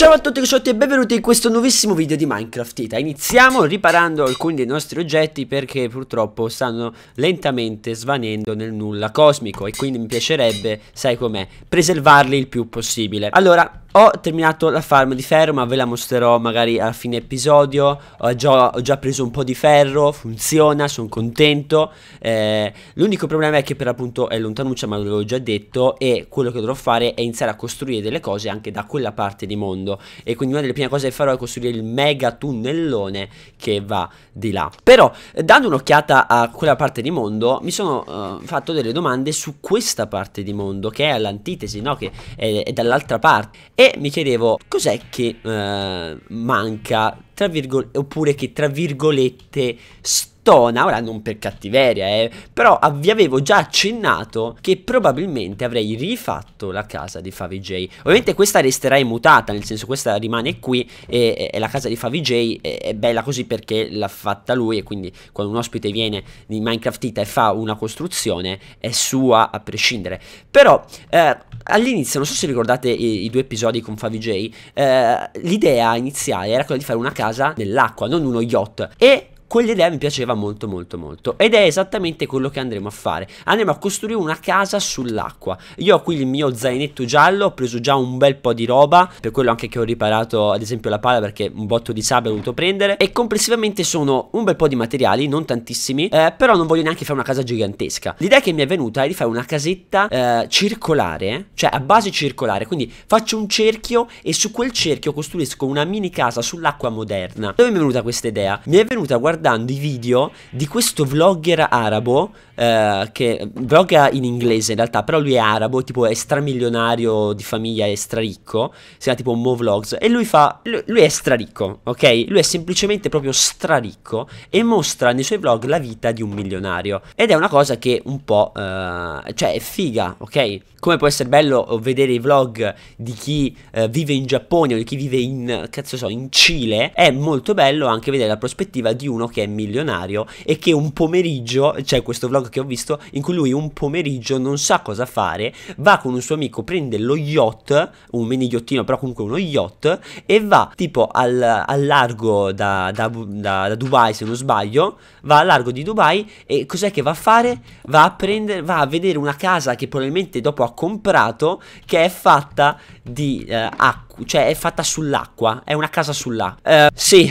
Ciao a tutti caccioti e benvenuti in questo nuovissimo video di Minecraft Ita Iniziamo riparando alcuni dei nostri oggetti perché purtroppo stanno lentamente svanendo nel nulla cosmico E quindi mi piacerebbe, sai com'è, preservarli il più possibile Allora, ho terminato la farm di ferro ma ve la mostrerò magari a fine episodio Ho già, ho già preso un po' di ferro, funziona, sono contento eh, L'unico problema è che per appunto è lontanuccia ma l'avevo già detto E quello che dovrò fare è iniziare a costruire delle cose anche da quella parte di mondo mondo e quindi una delle prime cose che farò è costruire il mega tunnellone che va di là. Però eh, dando un'occhiata a quella parte di mondo mi sono uh, fatto delle domande su questa parte di mondo che è all'antitesi, no? Che è, è dall'altra parte e mi chiedevo cos'è che uh, manca tra virgolette oppure che tra virgolette st- stona, ora non per cattiveria, eh, però vi avevo già accennato che probabilmente avrei rifatto la casa di Favij. Ovviamente questa resterà immutata, nel senso questa rimane qui e, e la casa di Favij è, è, bella così perché l'ha fatta lui e quindi quando un ospite viene di Minecraftita e fa una costruzione è sua a prescindere. Però eh, all'inizio, non so se ricordate i, i due episodi con Favij, eh, l'idea iniziale era quella di fare una casa nell'acqua, non uno yacht e Quell'idea mi piaceva molto molto molto ed è esattamente quello che andremo a fare. Andremo a costruire una casa sull'acqua. Io ho qui il mio zainetto giallo, ho preso già un bel po' di roba, per quello anche che ho riparato ad esempio la pala perché un botto di sabbia ho dovuto prendere e complessivamente sono un bel po' di materiali, non tantissimi, eh, però non voglio neanche fare una casa gigantesca. L'idea che mi è venuta è di fare una casetta eh, circolare, cioè a base circolare, quindi faccio un cerchio e su quel cerchio costruisco una mini casa sull'acqua moderna. Dove mi è venuta questa idea? Mi è venuta guardando guardando i video di questo vlogger arabo eh, che vlogga in inglese in realtà, però lui è arabo, tipo estramilionario di famiglia, estraricco, si chiama tipo Mo Vlogs e lui fa lui, lui è straricco, ok? Lui è semplicemente proprio straricco e mostra nei suoi vlog la vita di un milionario ed è una cosa che un po' eh, cioè è figa, ok? Come può essere bello vedere i vlog di chi eh, vive in Giappone o di chi vive in cazzo so, in Cile, è molto bello anche vedere la prospettiva di uno che è milionario e che un pomeriggio, c'è cioè questo vlog che ho visto, in cui lui un pomeriggio non sa cosa fare, va con un suo amico, prende lo yacht, un mini yachtino però comunque uno yacht, e va tipo al, al largo da, da, da, da, Dubai se non sbaglio, va al largo di Dubai e cos'è che va a fare? Va a, prendere, va a vedere una casa che probabilmente dopo ha comprato che è fatta di eh, acqua cioè è fatta sull'acqua, è una casa sull'acqua. Uh, sì,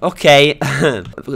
ok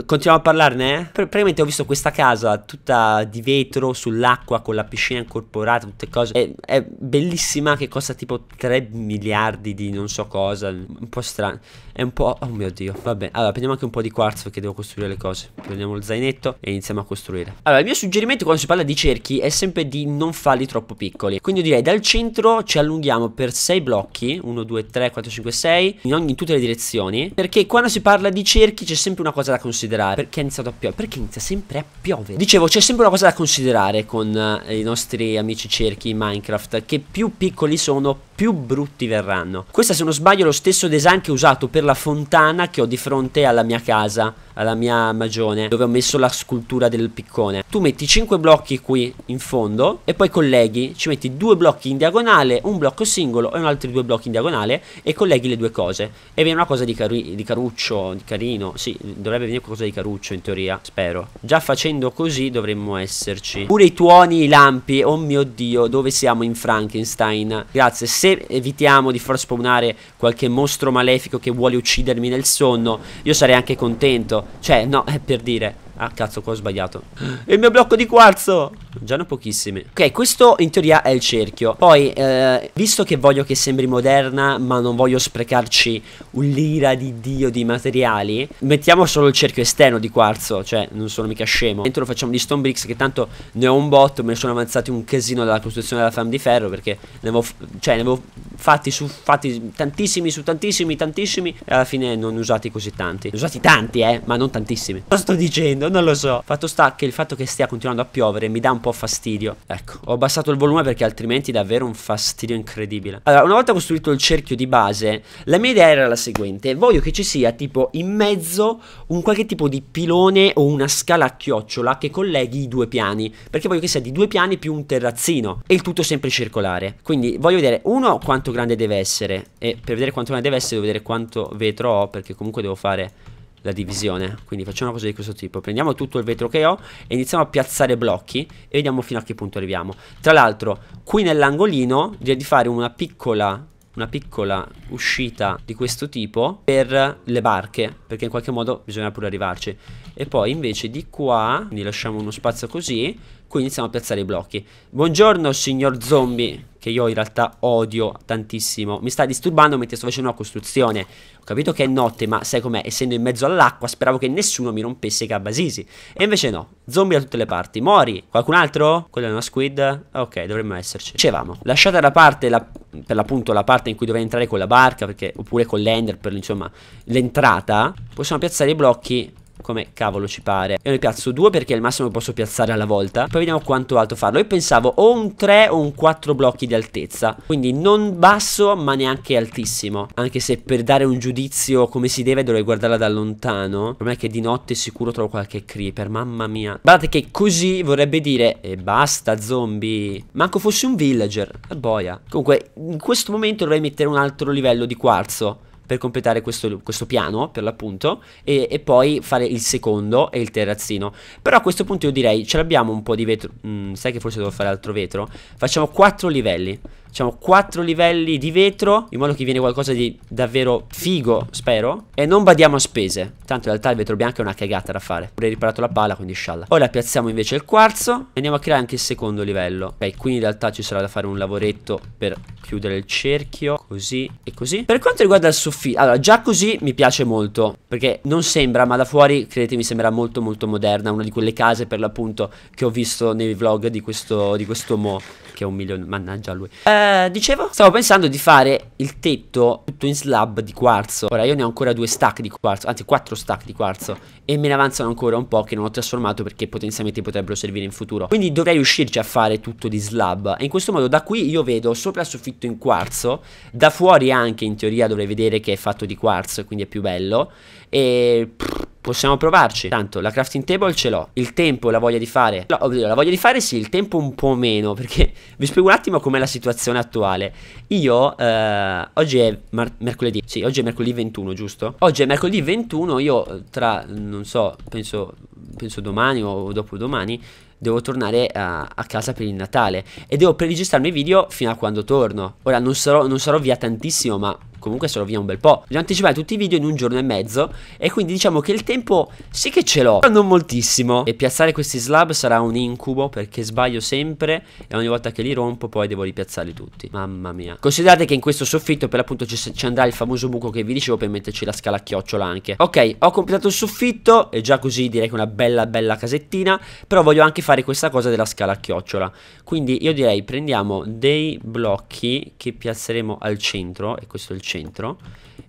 continuiamo a parlarne? Eh? Praticamente ho visto questa casa tutta di vetro sull'acqua con la piscina incorporata, tutte cose. È, è, bellissima che costa tipo 3 miliardi di non so cosa. Un po' strano. È un po'... Oh mio dio. Vabbè. Allora prendiamo anche un po' di quarzo perché devo costruire le cose. Prendiamo lo zainetto e iniziamo a costruire. Allora il mio suggerimento quando si parla di cerchi è sempre di non farli troppo piccoli. Quindi direi dal centro ci allunghiamo per 6 blocchi. 1, 2, 3, 4, 5, 6. In, ogni, in tutte le direzioni. Perché quando si parla di cerchi c'è sempre una cosa da considerare considerare perché ha iniziato a piovere. Perché inizia sempre a piovere. Dicevo, c'è sempre una cosa da considerare con eh, i nostri amici cerchi in Minecraft, che più piccoli sono, più brutti verranno. Questo se non sbaglio è lo stesso design che ho usato per la fontana che ho di fronte alla mia casa, alla mia magione, dove ho messo la scultura del piccone. Tu metti 5 blocchi qui in fondo e poi colleghi, ci metti due blocchi in diagonale, un blocco singolo e un altro due blocchi in diagonale e colleghi le due cose. E viene una cosa di, cari di caruccio, di carino, sì, dovrebbe venire qualcosa di caruccio in teoria, spero. Già facendo così dovremmo esserci. Pure i tuoni, i lampi, oh mio dio, dove siamo in Frankenstein? Grazie, se se evitiamo di far spawnare qualche mostro malefico che vuole uccidermi nel sonno, io sarei anche contento. Cioè, no, è eh, per dire. Ah, cazzo, qua ho sbagliato. il mio blocco di quarzo! Già ne ho pochissimi. Ok, questo in teoria è il cerchio. Poi, eh, visto che voglio che sembri moderna, ma non voglio sprecarci un'ira di dio di materiali, mettiamo solo il cerchio esterno di quarzo. Cioè, non sono mica scemo. Dentro lo facciamo di stone bricks, che tanto ne ho un botto. Me ne sono avanzati un casino dalla costruzione della fam di ferro, perché ne avevo, cioè, ne avevo fatti su fatti tantissimi, su tantissimi, tantissimi. E alla fine non usati così tanti. Usati tanti, eh, ma non tantissimi. Cosa sto dicendo? non lo so. Fatto sta che il fatto che stia continuando a piovere mi dà un po' fastidio. Ecco, ho abbassato il volume perché altrimenti è davvero un fastidio incredibile. Allora, una volta costruito il cerchio di base, la mia idea era la seguente. Voglio che ci sia tipo in mezzo un qualche tipo di pilone o una scala a chiocciola che colleghi i due piani. Perché voglio che sia di due piani più un terrazzino. E il tutto sempre circolare. Quindi voglio vedere, uno, quanto grande deve essere. E per vedere quanto grande deve essere devo vedere quanto vetro ho perché comunque devo fare la divisione quindi facciamo una cosa di questo tipo prendiamo tutto il vetro che ho e iniziamo a piazzare blocchi e vediamo fino a che punto arriviamo tra l'altro qui nell'angolino direi di fare una piccola una piccola uscita di questo tipo per le barche perché in qualche modo bisogna pure arrivarci e poi invece di qua, quindi lasciamo uno spazio così, qui iniziamo a piazzare i blocchi. Buongiorno signor zombie, che io in realtà odio tantissimo. Mi sta disturbando mentre sto facendo una costruzione. Ho capito che è notte, ma sai com'è, essendo in mezzo all'acqua, speravo che nessuno mi rompesse i cabasisi. E invece no, zombie da tutte le parti. Mori, qualcun altro? Quella è una squid? Ok, dovremmo esserci. Dicevamo, lasciata da parte la, per l'appunto la parte in cui dovrei entrare con la barca, perché, oppure con l'ender, per insomma l'entrata. Possiamo piazzare i blocchi come cavolo ci pare Io ne piazzo due perché è il massimo che posso piazzare alla volta Poi vediamo quanto alto farlo Io pensavo o un 3 o un 4 blocchi di altezza Quindi non basso ma neanche altissimo Anche se per dare un giudizio come si deve dovrei guardarla da lontano Per me che di notte sicuro trovo qualche creeper Mamma mia Guardate che così vorrebbe dire E basta zombie Manco fossi un villager Boia Comunque in questo momento dovrei mettere un altro livello di quarzo per completare questo, questo piano per l'appunto e, e, poi fare il secondo e il terrazzino però a questo punto io direi ce l'abbiamo un po' di vetro mm, sai che forse devo fare altro vetro facciamo quattro livelli Facciamo quattro livelli di vetro In modo che viene qualcosa di davvero figo Spero E non badiamo a spese Tanto in realtà il vetro bianco è una cagata da fare pure riparato la pala quindi scialla Ora piazziamo invece il quarzo Andiamo a creare anche il secondo livello Ok qui in realtà ci sarà da fare un lavoretto Per chiudere il cerchio Così e così Per quanto riguarda il soffitto Allora già così mi piace molto Perché non sembra ma da fuori Credetemi sembra molto molto moderna Una di quelle case per l'appunto Che ho visto nei vlog di questo, di questo mo Che è un milione Mannaggia lui Eh eh, dicevo, stavo pensando di fare il tetto tutto in slab di quarzo. Ora io ne ho ancora due stack di quarzo, anzi quattro stack di quarzo. E me ne avanzano ancora un po' che non ho trasformato perché potenzialmente potrebbero servire in futuro. Quindi dovrei riuscirci a fare tutto di slab. E in questo modo da qui io vedo sopra il soffitto in quarzo. Da fuori anche in teoria dovrei vedere che è fatto di quarzo e quindi è più bello. E... Pff, Possiamo provarci. Tanto la crafting table ce l'ho. Il tempo, la voglia di fare. La, ovvio, la voglia di fare sì, il tempo un po' meno. Perché vi spiego un attimo com'è la situazione attuale. Io, eh, oggi è mercoledì. Sì, oggi è mercoledì 21, giusto? Oggi è mercoledì 21. Io, tra, non so, penso, penso domani o dopodomani devo tornare a, a, casa per il Natale e devo preregistrarmi i video fino a quando torno. Ora non sarò, non sarò via tantissimo, ma comunque sarò via un bel po'. Devo anticipare tutti i video in un giorno e mezzo e quindi diciamo che il tempo sì che ce l'ho, ma non moltissimo. E piazzare questi slab sarà un incubo perché sbaglio sempre e ogni volta che li rompo poi devo ripiazzarli tutti. Mamma mia. Considerate che in questo soffitto per l'appunto ci, ci andrà il famoso buco che vi dicevo per metterci la scala a chiocciola anche. Ok, ho completato il soffitto e già così direi che una bella bella casettina, però voglio anche fare fare questa cosa della scala a chiocciola. Quindi io direi prendiamo dei blocchi che piazzeremo al centro, e questo è il centro,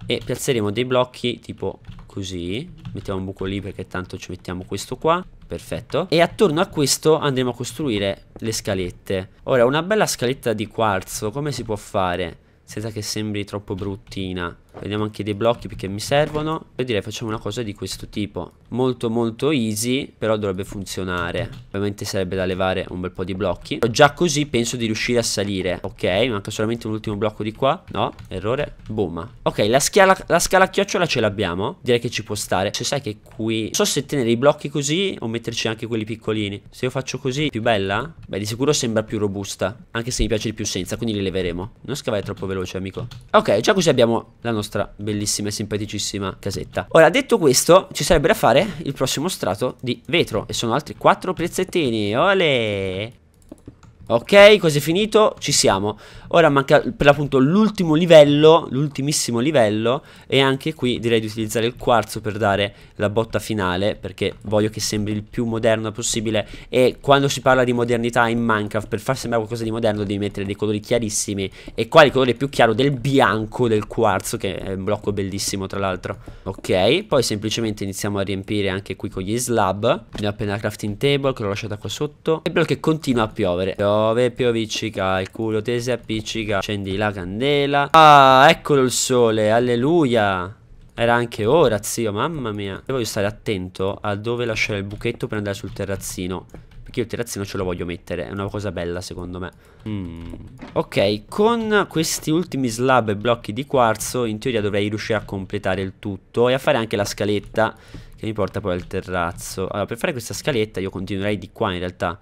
e piazzeremo dei blocchi tipo così, mettiamo un buco lì perché tanto ci mettiamo questo qua, perfetto. E attorno a questo andremo a costruire le scalette. Ora, una bella scaletta di quarzo, come si può fare senza che sembri troppo bruttina? Prendiamo anche dei blocchi perché mi servono Io direi facciamo una cosa di questo tipo Molto molto easy Però dovrebbe funzionare Ovviamente sarebbe da levare un bel po' di blocchi Però Già così penso di riuscire a salire Ok manca solamente un ultimo blocco di qua No errore Boom Ok la, la scala chiocciola ce l'abbiamo Direi che ci può stare Se cioè, sai che qui Non so se tenere i blocchi così O metterci anche quelli piccolini Se io faccio così Più bella? Beh di sicuro sembra più robusta Anche se mi piace di più senza Quindi li leveremo Non scavare troppo veloce amico Ok già così abbiamo la nostra nostra bellissima e simpaticissima casetta. Ora, detto questo, ci sarebbe da fare il prossimo strato di vetro e sono altri quattro pezzettini. Ole! Ok, quasi è finito, ci siamo. Ora manca per l'appunto l'ultimo livello, l'ultimissimo livello, e anche qui direi di utilizzare il quarzo per dare la botta finale, perché voglio che sembri il più moderno possibile, e quando si parla di modernità in Minecraft, per far sembrare qualcosa di moderno devi mettere dei colori chiarissimi, e qua il colore più chiaro del bianco del quarzo, che è un blocco bellissimo tra l'altro. Ok, poi semplicemente iniziamo a riempire anche qui con gli slab, ne ho appena crafting table, che l'ho lasciata qua sotto, e bello che continua a piovere. Oh, piove, pioviccica, il culo te si appiccica, accendi la candela. Ah, eccolo il sole, alleluia. Era anche ora, zio, mamma mia. Devo stare attento a dove lasciare il buchetto per andare sul terrazzino. Perché io il terrazzino ce lo voglio mettere, è una cosa bella secondo me. Mm. Ok, con questi ultimi slab e blocchi di quarzo, in teoria dovrei riuscire a completare il tutto e a fare anche la scaletta che mi porta poi al terrazzo. Allora, per fare questa scaletta io continuerei di qua in realtà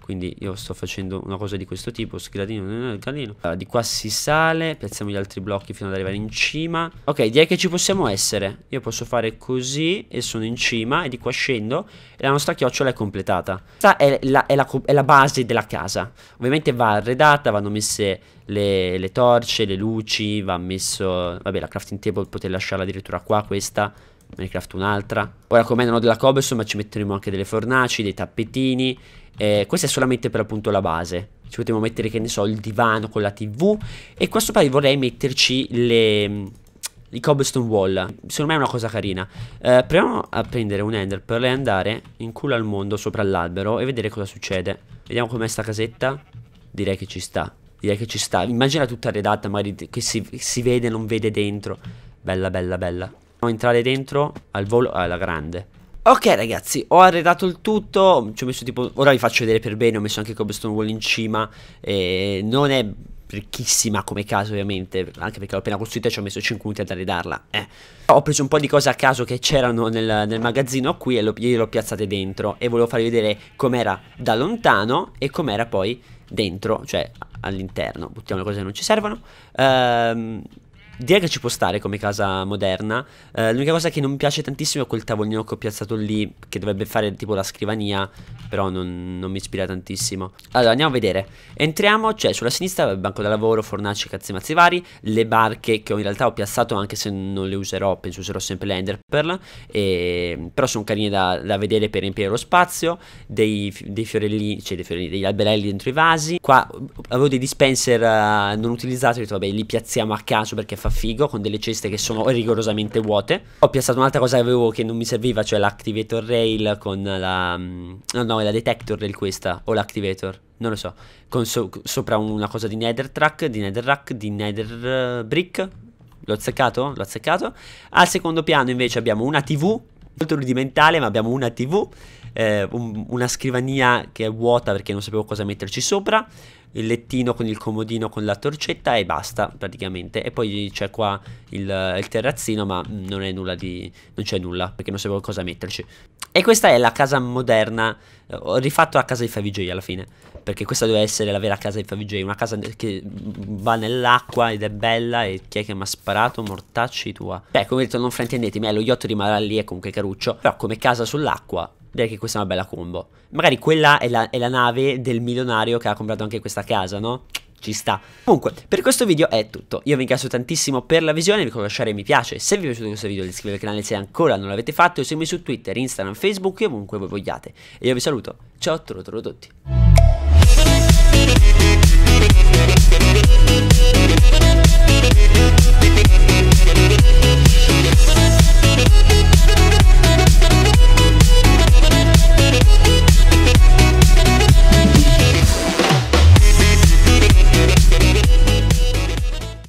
quindi io sto facendo una cosa di questo tipo sgradino, sgradino allora, di qua si sale piazziamo gli altri blocchi fino ad arrivare in cima ok direi che ci possiamo essere io posso fare così e sono in cima e di qua scendo e la nostra chiocciola è completata questa è la, è la, è la base della casa ovviamente va arredata vanno messe le, le torce le luci va messo vabbè la crafting table potete lasciarla addirittura qua questa Minecraft un'altra. Ora raccomandano della cobblestone ma ci metteremo anche delle fornaci, dei tappetini. Eh, questa è solamente per appunto la base. Ci potremmo mettere, che ne so, il divano con la tv. E questo poi vorrei metterci le... Mm, I cobblestone wall Secondo me è una cosa carina eh, Proviamo a prendere un ender per lei andare In culo al mondo sopra l'albero E vedere cosa succede Vediamo com'è sta casetta Direi che ci sta Direi che ci sta Immagina tutta redatta magari Che si, si vede non vede dentro Bella bella bella entrare dentro al volo alla grande Ok ragazzi, ho arredato il tutto, ci ho messo tipo, ora vi faccio vedere per bene, ho messo anche cobblestone wall in cima, eh, non è ricchissima come casa ovviamente, anche perché l'ho appena costruita e ci ho messo 5 minuti ad arredarla. Eh. Ho preso un po' di cose a caso che c'erano nel, nel, magazzino qui e gliel'ho piazzate dentro e volevo farvi vedere com'era da lontano e com'era poi dentro, cioè all'interno. Buttiamo le cose che non ci servono. Ehm... Direi che ci può stare come casa moderna. Eh, l'unica cosa che non mi piace tantissimo è quel tavolino che ho piazzato lì, che dovrebbe fare tipo la scrivania, però non, non mi ispira tantissimo. Allora, andiamo a vedere. Entriamo, cioè sulla sinistra il banco da lavoro, fornaci, cazzi mazzi vari, le barche che ho in realtà ho piazzato anche se non le userò, penso userò sempre le enderpearl, e, però sono carine da, da, vedere per riempire lo spazio, dei, dei fiorellini, cioè dei fiorellini, degli alberelli dentro i vasi. Qua avevo dei dispenser uh, non utilizzati, ho detto vabbè li piazziamo a caso perché fa figo con delle ceste che sono rigorosamente vuote. Ho piazzato un'altra cosa che avevo che non mi serviva, cioè l'activator rail con la... Mm, no no è la detector rail questa, o l'activator, non lo so, con so sopra una cosa di nether track, di nether rack, di nether eh, brick. L'ho azzeccato? L'ho azzeccato. Al secondo piano invece abbiamo una tv molto rudimentale, ma abbiamo una TV, eh, un, una scrivania che è vuota perché non sapevo cosa metterci sopra, il lettino con il comodino con la torcetta e basta praticamente e poi c'è qua il, il terrazzino ma non è nulla di non c'è nulla perché non sapevo cosa metterci e questa è la casa moderna ho eh, rifatto la casa di Favij alla fine perché questa deve essere la vera casa di Favij una casa che va nell'acqua ed è bella e chi è che mi ha sparato mortacci tua beh come ho detto non fraintendetemi eh, lo yacht rimarrà lì è comunque caruccio però come casa sull'acqua Direi che questa è una bella combo. Magari quella è la, è la nave del milionario che ha comprato anche questa casa, no? ci sta. Comunque, per questo video è tutto. Io vi ringrazio tantissimo per la visione, vi ricordo lasciare mi piace. Se vi è piaciuto questo video, iscrivetevi al canale se ancora non l'avete fatto, e seguimi su Twitter, Instagram, Facebook e ovunque voi vogliate. E io vi saluto. Ciao, toro toro tutti.